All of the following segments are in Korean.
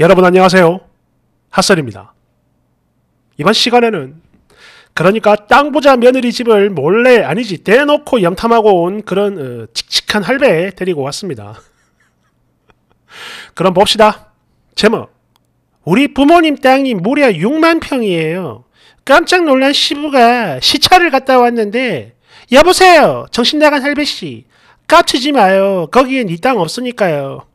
여러분 안녕하세요. 핫설입니다. 이번 시간에는 그러니까 땅 부자 며느리 집을 몰래 아니지 대놓고 염탐하고 온 그런 어, 칙칙한 할배 데리고 왔습니다. 그럼 봅시다. 제목 우리 부모님 땅이 무려 6만 평이에요. 깜짝 놀란 시부가 시차를 갔다 왔는데 여보세요 정신나간 할배씨 깝치지 마요 거기엔 이 땅 없으니까요.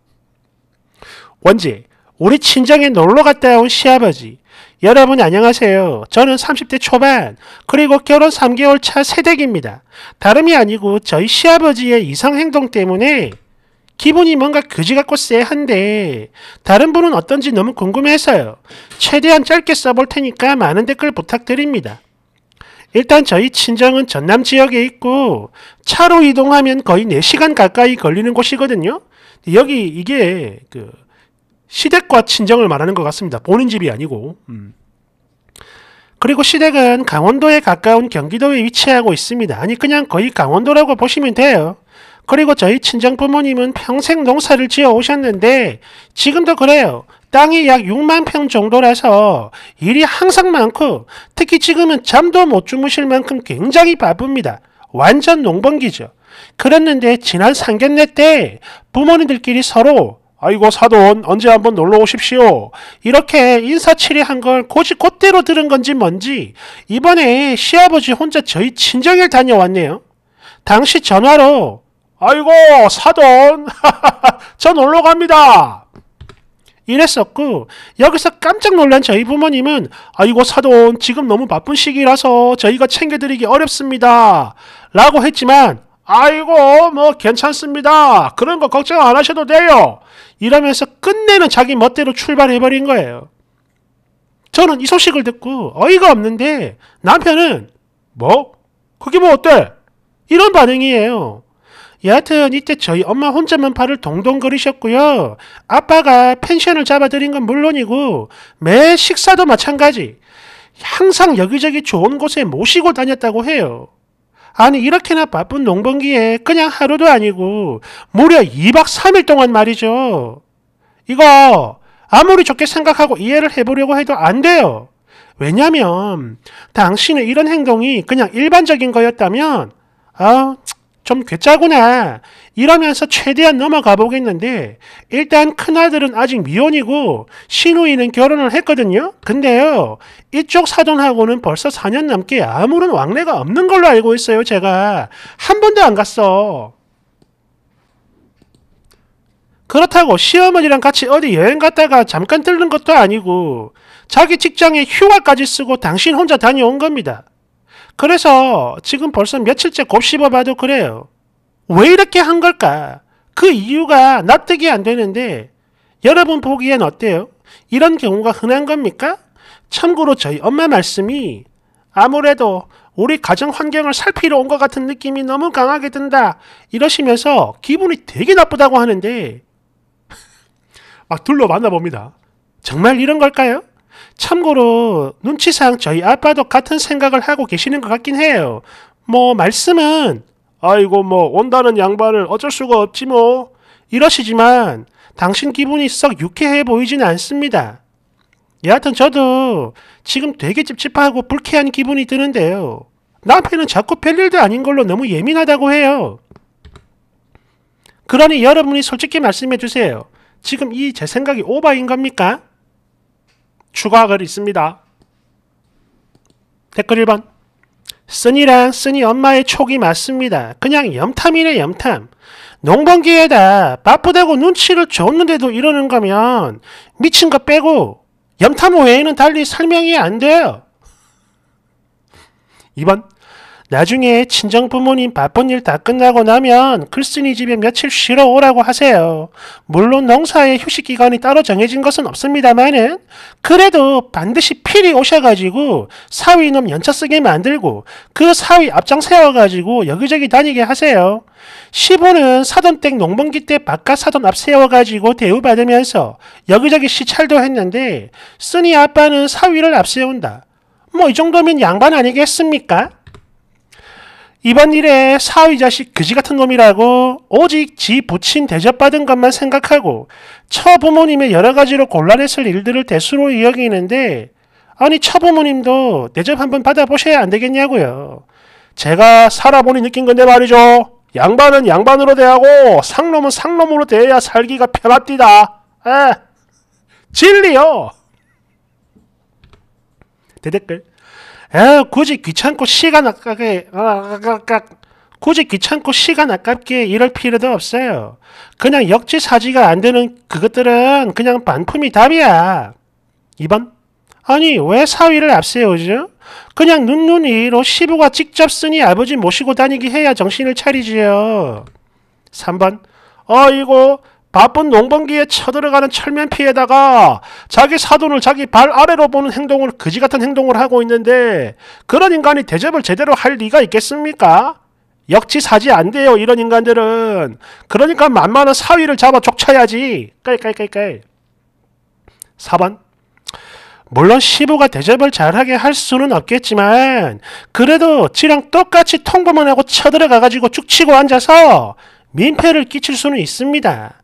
원지 우리 친정에 놀러 갔다 온 시아버지. 여러분 안녕하세요. 저는 30대 초반 그리고 결혼 3개월 차 새댁입니다. 다름이 아니고 저희 시아버지의 이상 행동 때문에 기분이 뭔가 그지 같고 쎄한데 다른 분은 어떤지 너무 궁금해서요. 최대한 짧게 써볼 테니까 많은 댓글 부탁드립니다. 일단 저희 친정은 전남 지역에 있고 차로 이동하면 거의 4시간 가까이 걸리는 곳이거든요. 여기 이게 그 시댁과 친정을 말하는 것 같습니다. 보는 집이 아니고. 음. 그리고 시댁은 강원도에 가까운 경기도에 위치하고 있습니다. 아니 그냥 거의 강원도라고 보시면 돼요. 그리고 저희 친정 부모님은 평생 농사를 지어 오셨는데 지금도 그래요. 땅이 약 6만 평 정도라서 일이 항상 많고 특히 지금은 잠도 못 주무실 만큼 굉장히 바쁩니다. 완전 농번기죠. 그랬는데 지난 상견례 네 때 부모님들끼리 서로 아이고 사돈 언제 한번 놀러 오십시오. 이렇게 인사치리한걸 고지 곧대로 들은 건지 뭔지 이번에 시아버지 혼자 저희 친정일 다녀왔네요. 당시 전화로 아이고 사돈 저 놀러 갑니다. 이랬었고 여기서 깜짝 놀란 저희 부모님은 아이고 사돈 지금 너무 바쁜 시기라서 저희가 챙겨드리기 어렵습니다. 라고 했지만 아이고 뭐 괜찮습니다. 그런 거 걱정 안 하셔도 돼요. 이러면서 끝내는 자기 멋대로 출발해버린 거예요. 저는 이 소식을 듣고 어이가 없는데 남편은 뭐? 그게 뭐 어때? 이런 반응이에요. 여하튼 이때 저희 엄마 혼자만 팔을 동동거리셨고요. 아빠가 펜션을 잡아드린 건 물론이고 매 식사도 마찬가지. 항상 여기저기 좋은 곳에 모시고 다녔다고 해요. 아니 이렇게나 바쁜 농번기에 그냥 하루도 아니고 무려 2박 3일 동안 말이죠. 이거 아무리 좋게 생각하고 이해를 해보려고 해도 안 돼요. 왜냐면 당신의 이런 행동이 그냥 일반적인 거였다면 아좀 괴짜구나 이러면서 최대한 넘어가 보겠는데 일단 큰아들은 아직 미혼이고 신우이는 결혼을 했거든요. 근데요 이쪽 사돈하고는 벌써 4년 넘게 아무런 왕래가 없는 걸로 알고 있어요. 제가 한 번도 안 갔어. 그렇다고 시어머니랑 같이 어디 여행 갔다가 잠깐 들른 것도 아니고 자기 직장에 휴가까지 쓰고 당신 혼자 다녀온 겁니다. 그래서 지금 벌써 며칠째 곱씹어봐도 그래요. 왜 이렇게 한 걸까? 그 이유가 납득이 안 되는데 여러분 보기엔 어때요? 이런 경우가 흔한 겁니까? 참고로 저희 엄마 말씀이 아무래도 우리 가정 환경을 살피러 온 것 같은 느낌이 너무 강하게 든다 이러시면서 기분이 되게 나쁘다고 하는데 막 아, 둘러 만나봅니다. 정말 이런 걸까요? 참고로 눈치상 저희 아빠도 같은 생각을 하고 계시는 것 같긴 해요. 뭐 말씀은 아이고 뭐 온다는 양반을 어쩔 수가 없지 뭐 이러시지만 당신 기분이 썩 유쾌해 보이지는 않습니다. 여하튼 저도 지금 되게 찝찝하고 불쾌한 기분이 드는데요. 남편은 자꾸 별일도 아닌 걸로 너무 예민하다고 해요. 그러니 여러분이 솔직히 말씀해 주세요. 지금 이 제 생각이 오바인 겁니까? 추가글 있습니다. 댓글 1번 쓰니랑 쓰니 엄마의 촉이 맞습니다. 그냥 염탐이네 염탐. 농번기에다 바쁘다고 눈치를 줬는데도 이러는 거면 미친 거 빼고 염탐 외에는 달리 설명이 안 돼요. 2번 나중에 친정 부모님 바쁜 일 다 끝나고 나면 글쓴이 집에 며칠 쉬러 오라고 하세요. 물론 농사에 휴식 기간이 따로 정해진 것은 없습니다만은 그래도 반드시 필히 오셔가지고 사위놈 연차 쓰게 만들고 그 사위 앞장 세워가지고 여기저기 다니게 하세요. 시부는 사돈댁 농번기 때 바깥 사돈 앞 세워가지고 대우받으면서 여기저기 시찰도 했는데 쓰니 아빠는 사위를 앞세운다. 뭐 이 정도면 양반 아니겠습니까? 이번 일에 사위 자식 그지 같은 놈이라고 오직 지 부친 대접받은 것만 생각하고 처부모님의 여러 가지로 곤란했을 일들을 대수로 이야기했는데 아니 처부모님도 대접 한번 받아보셔야 안 되겠냐고요. 제가 살아보니 느낀 건데 말이죠. 양반은 양반으로 대하고 상놈은 상놈으로 대해야 살기가 편합디다. 에 진리요. 대댓글 에 굳이 귀찮고 시간 아깝게 아, 아, 아, 굳이 귀찮고 시간 아깝게 이럴 필요도 없어요. 그냥 역지사지가 안 되는 그것들은 그냥 반품이 답이야. 2번 아니 왜 사위를 앞세우죠? 그냥 눈눈이로 시부가 직접 쓰니 아버지 모시고 다니기 해야 정신을 차리지요. 3번 어이고 바쁜 농번기에 쳐들어가는 철면 피에다가 자기 사돈을 자기 발 아래로 보는 행동을 그지 같은 행동을 하고 있는데 그런 인간이 대접을 제대로 할 리가 있겠습니까? 역지사지안 돼요 이런 인간들은 그러니까 만만한 사위를 잡아 족쳐야지 깔깔깔깔 4번 물론 시부가 대접을 잘하게 할 수는 없겠지만 그래도 지랑 똑같이 통보만 하고 쳐들어가가지고 죽치고 앉아서 민폐를 끼칠 수는 있습니다.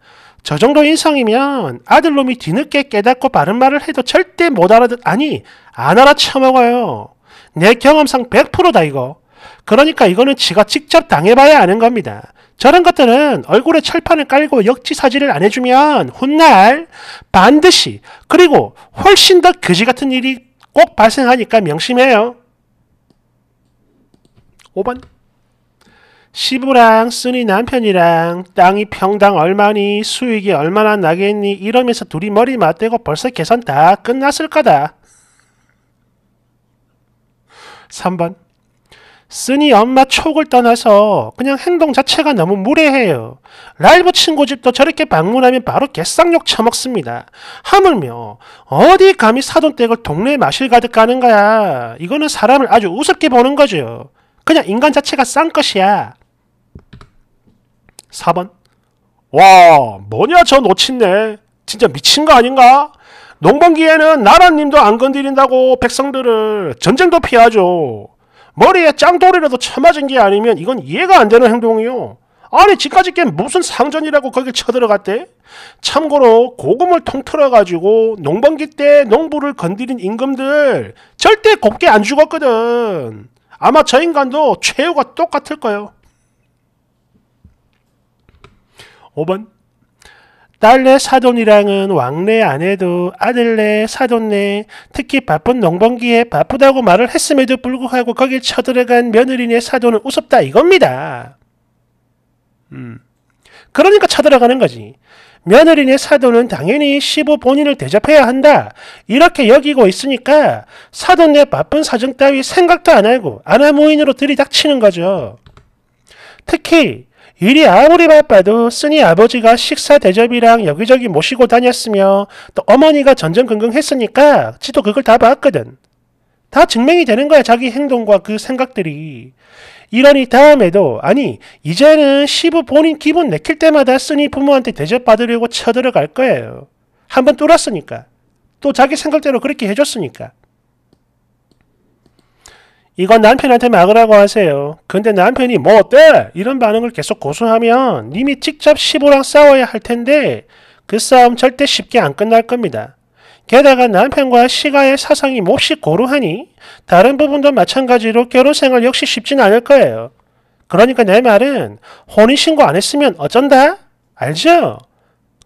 저 정도 인성이면 아들놈이 뒤늦게 깨닫고 바른 말을 해도 절대 못 알아듣, 아니, 안 알아쳐먹어요. 내 경험상 100%다 이거. 그러니까 이거는 지가 직접 당해봐야 아는 겁니다. 저런 것들은 얼굴에 철판을 깔고 역지사지를 안 해주면 훗날 반드시 그리고 훨씬 더 그지 같은 일이 꼭 발생하니까 명심해요. 5번 시부랑 쓰니 남편이랑 땅이 평당 얼마니 수익이 얼마나 나겠니 이러면서 둘이 머리 맞대고 벌써 계산 다 끝났을 거다. 3번 쓰니 엄마 촉을 떠나서 그냥 행동 자체가 너무 무례해요. 라이브 친구 집도 저렇게 방문하면 바로 개쌍욕 처먹습니다. 하물며 어디 감히 사돈댁을 동네 마실 가득 가는 거야. 이거는 사람을 아주 우습게 보는 거죠. 그냥 인간 자체가 싼 것이야. 4번 와 뭐냐 저 놓친네 진짜 미친 거 아닌가? 농번기에는 나라님도 안 건드린다고 백성들을 전쟁도 피하죠. 머리에 짱돌이라도 쳐맞은 게 아니면 이건 이해가 안 되는 행동이요. 아니 지까지 게 무슨 상전이라고 거길 쳐들어갔대? 참고로 고금을 통틀어가지고 농번기 때 농부를 건드린 임금들 절대 곱게 안 죽었거든. 아마 저 인간도 최후가 똑같을 거예요. 5번 딸내 사돈이랑은 왕래 아내도 아들내 사돈네 특히 바쁜 농번기에 바쁘다고 말을 했음에도 불구하고 거길 쳐들어간 며느리네 사돈은 우습다 이겁니다. 음. 그러니까 쳐들어가는 거지. 며느리네 사돈은 당연히 15 본인을 대접해야 한다. 이렇게 여기고 있으니까 사돈네 바쁜 사정 따위 생각도 안 하고 아나무인으로 들이닥치는 거죠. 특히 일이 아무리 바빠도 쓰니 아버지가 식사 대접이랑 여기저기 모시고 다녔으며 또 어머니가 전전긍긍 했으니까 지도 그걸 다 봤거든. 다 증명이 되는 거야 자기 행동과 그 생각들이. 이러니 다음에도 아니 이제는 시부 본인 기분 내킬 때마다 쓰니 부모한테 대접받으려고 쳐들어갈 거예요. 한번 뚫었으니까. 또 자기 생각대로 그렇게 해줬으니까. 이건 남편한테 막으라고 하세요. 근데 남편이 뭐 어때? 이런 반응을 계속 고수하면 님이 직접 시보랑 싸워야 할 텐데 그 싸움 절대 쉽게 안 끝날 겁니다. 게다가 남편과 시가의 사상이 몹시 고루하니 다른 부분도 마찬가지로 결혼 생활 역시 쉽진 않을 거예요. 그러니까 내 말은 혼인신고 안 했으면 어쩐다? 알죠?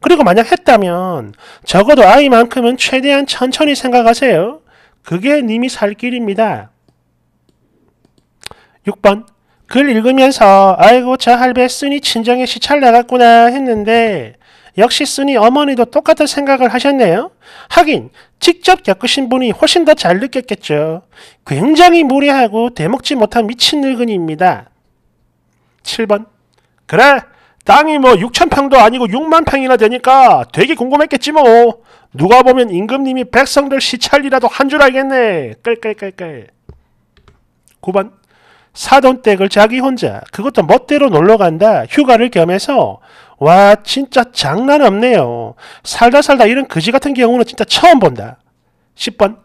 그리고 만약 했다면 적어도 아이만큼은 최대한 천천히 생각하세요. 그게 님이 살 길입니다. 6번 글 읽으면서 아이고 저 할배 쓰니 친정에 시찰 나갔구나 했는데 역시 쓰니 어머니도 똑같은 생각을 하셨네요. 하긴 직접 겪으신 분이 훨씬 더 잘 느꼈겠죠. 굉장히 무례하고 대먹지 못한 미친 늙은이입니다. 7번 그래 땅이 뭐 6천평도 아니고 6만평이나 되니까 되게 궁금했겠지 뭐. 누가 보면 임금님이 백성들 시찰이라도 한 줄 알겠네. 끌끌끌끌. 9번 사돈 댁을 자기 혼자 그것도 멋대로 놀러 간다 휴가를 겸해서 와 진짜 장난 없네요. 살다 살다 이런 그지 같은 경우는 진짜 처음 본다. 10번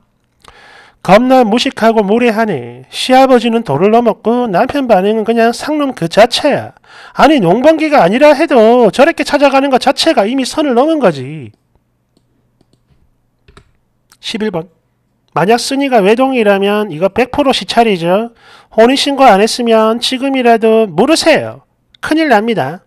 겁나 무식하고 무례하니 시아버지는 도를 넘었고 남편 반응은 그냥 상놈 그 자체야. 아니 농번기가 아니라 해도 저렇게 찾아가는 것 자체가 이미 선을 넘은 거지. 11번 만약 순위가 외동이라면 이거 100% 시찰이죠. 혼인신고 안 했으면 지금이라도 모르세요. 큰일 납니다.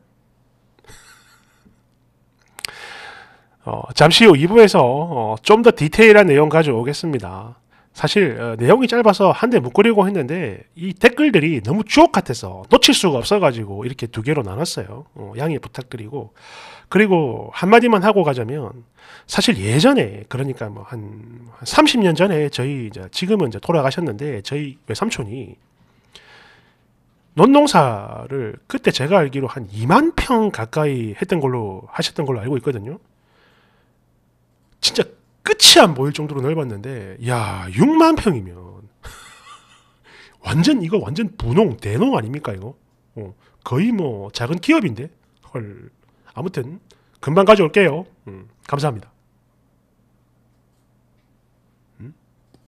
어, 잠시 후 2부에서 어, 좀더 디테일한 내용 가져오겠습니다. 사실 어, 내용이 짧아서 한 대 묶으려고 했는데 이 댓글들이 너무 주옥 같아서 놓칠 수가 없어가지고 이렇게 두 개로 나눴어요. 어, 양해 부탁드리고 그리고 한마디만 하고 가자면 사실 예전에 그러니까 뭐 한 30년 전에 저희 이제 지금은 이제 돌아가셨는데 저희 외삼촌이 논농사를 그때 제가 알기로 한 2만 평 가까이 했던 걸로 하셨던 걸로 알고 있거든요. 진짜 끝이 안 보일 정도로 넓었는데 야 6만 평이면 완전 이거 완전 분홍 대농 아닙니까 이거 어, 거의 뭐 작은 기업인데 헐 아무튼 금방 가져올게요 음, 감사합니다.